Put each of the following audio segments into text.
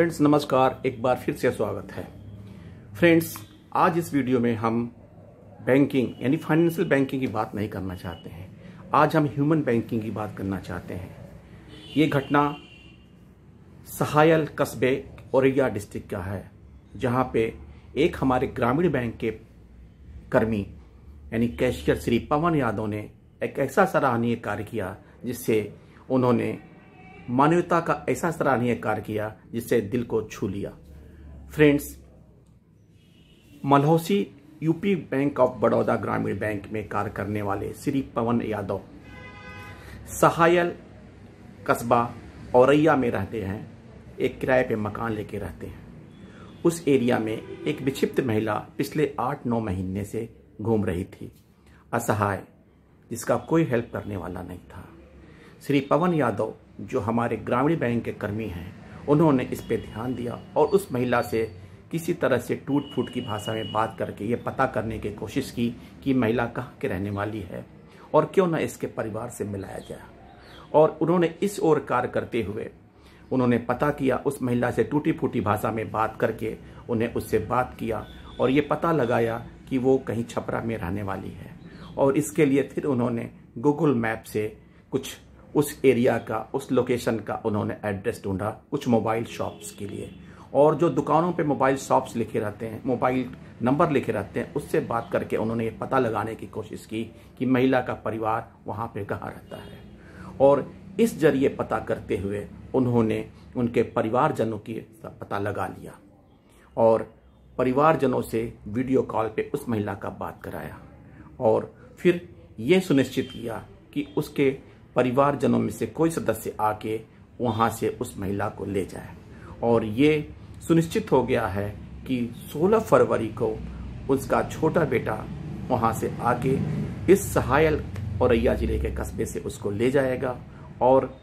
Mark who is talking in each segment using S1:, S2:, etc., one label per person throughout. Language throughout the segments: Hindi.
S1: फ्रेंड्स नमस्कार एक बार फिर से स्वागत है फ्रेंड्स आज इस वीडियो में हम बैंकिंग यानी फाइनेंशियल बैंकिंग की बात नहीं करना चाहते हैं आज हम ह्यूमन बैंकिंग की बात करना चाहते हैं ये घटना सहायल कस्बे औरैया डिस्ट्रिक्ट का है जहाँ पे एक हमारे ग्रामीण बैंक के कर्मी यानी कैशियर श्री पवन यादव ने एक ऐसा सराहनीय कार्य किया जिससे उन्होंने मानवता का ऐसा सराहनीय कार्य किया जिससे दिल को छू लिया फ्रेंड्स मलहौसी UP bank of Baroda Gramin bank में कार्य करने वाले श्री पवन यादव सहायल कस्बा औरैया में रहते हैं एक किराए पे मकान लेके रहते हैं उस एरिया में एक विक्षिप्त महिला पिछले आठ नौ महीने से घूम रही थी असहाय जिसका कोई हेल्प करने वाला नहीं था श्री पवन यादव जो हमारे ग्रामीण बैंक के कर्मी हैं उन्होंने इस पर ध्यान दिया और उस महिला से किसी तरह से टूट फूट की भाषा में बात करके ये पता करने की कोशिश की कि महिला कहाँ के रहने वाली है और क्यों ना इसके परिवार से मिलाया जाए और उन्होंने इस ओर कार्य करते हुए उन्होंने पता किया उस महिला से टूटी फूटी भाषा में बात करके उन्हें उससे बात किया और ये पता लगाया कि वो कहीं छपरा में रहने वाली है और इसके लिए फिर उन्होंने गूगल मैप से कुछ उस एरिया का उस लोकेशन का उन्होंने एड्रेस ढूंढा कुछ मोबाइल शॉप्स के लिए और जो दुकानों पे मोबाइल शॉप्स लिखे रहते हैं मोबाइल नंबर लिखे रहते हैं उससे बात करके उन्होंने ये पता लगाने की कोशिश की कि महिला का परिवार वहाँ पे कहाँ रहता है और इस जरिए पता करते हुए उन्होंने उनके परिवारजनों की पता लगा लिया और परिवारजनों से वीडियो कॉल पर उस महिला का बात कराया और फिर ये सुनिश्चित किया कि उसके परिवारजनों में से कोई सदस्य आके वहां से उस महिला को ले जाए और ये सुनिश्चित हो गया है कि 16 फरवरी को उसका छोटा बेटा वहां से आके इस सहायल औरैया जिले के कस्बे से उसको ले जाएगा और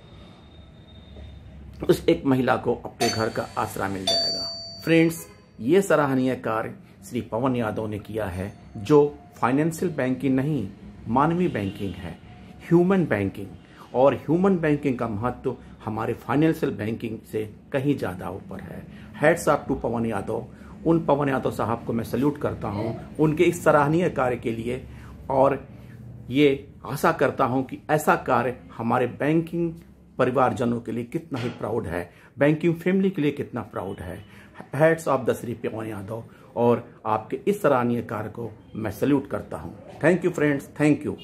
S1: उस एक महिला को अपने घर का आसरा मिल जाएगा फ्रेंड्स ये सराहनीय कार्य श्री पवन यादव ने किया है जो फाइनेंशियल बैंकिंग नहीं मानवीय बैंकिंग है ह्यूमन बैंकिंग और ह्यूमन बैंकिंग का महत्व तो हमारे फाइनेंशियल बैंकिंग से कहीं ज़्यादा ऊपर है hats off to Pawan Yadav उन पवन यादव साहब को मैं सल्यूट करता हूं उनके इस सराहनीय कार्य के लिए और ये आशा करता हूं कि ऐसा कार्य हमारे बैंकिंग परिवारजनों के लिए कितना ही प्राउड है बैंकिंग फैमिली के लिए कितना प्राउड है hats off the Shri Pawan Yadav और आपके इस सराहनीय कार्य को मैं सल्यूट करता हूँ thank you friends thank you